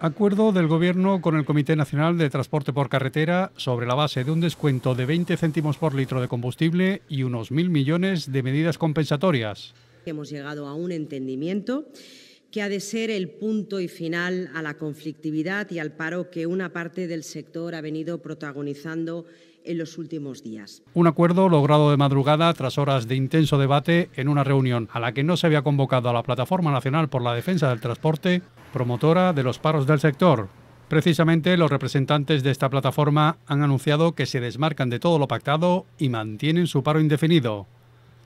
Acuerdo del Gobierno con el Comité Nacional de Transporte por Carretera sobre la base de un descuento de 20 céntimos por litro de combustible y unos mil millones de medidas compensatorias. Hemos llegado a un entendimiento que ha de ser el punto y final a la conflictividad y al paro que una parte del sector ha venido protagonizando en los últimos días. Un acuerdo logrado de madrugada tras horas de intenso debate en una reunión a la que no se había convocado a la Plataforma Nacional por la Defensa del Transporte promotora de los paros del sector. Precisamente los representantes de esta plataforma han anunciado que se desmarcan de todo lo pactado y mantienen su paro indefinido.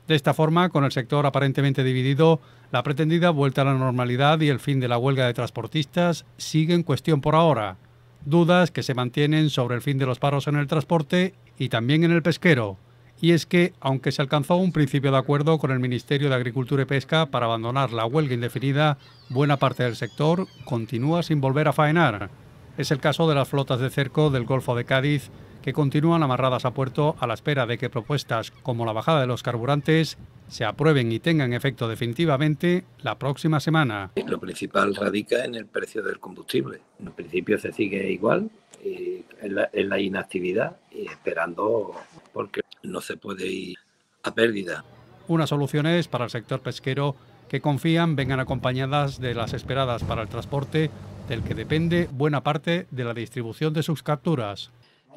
De esta forma, con el sector aparentemente dividido, la pretendida vuelta a la normalidad y el fin de la huelga de transportistas sigue en cuestión por ahora. Dudas que se mantienen sobre el fin de los paros en el transporte y también en el pesquero y es que, aunque se alcanzó un principio de acuerdo con el Ministerio de Agricultura y Pesca para abandonar la huelga indefinida, buena parte del sector continúa sin volver a faenar. Es el caso de las flotas de cerco del Golfo de Cádiz, que continúan amarradas a puerto a la espera de que propuestas como la bajada de los carburantes se aprueben y tengan efecto definitivamente la próxima semana. Lo principal radica en el precio del combustible. En principio se sigue igual, eh, en la, inactividad esperando porque no se puede ir a pérdida. Una solución es para el sector pesquero que confían vengan acompañadas de las esperadas para el transporte, del que depende buena parte de la distribución de sus capturas.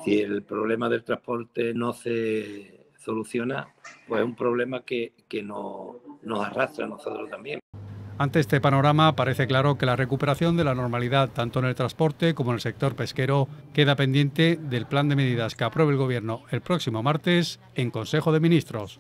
Si el problema del transporte no se soluciona, pues es un problema que, que no, nos arrastra a nosotros también. Ante este panorama, parece claro que la recuperación de la normalidad, tanto en el transporte como en el sector pesquero, queda pendiente del plan de medidas que apruebe el Gobierno el próximo martes en Consejo de Ministros.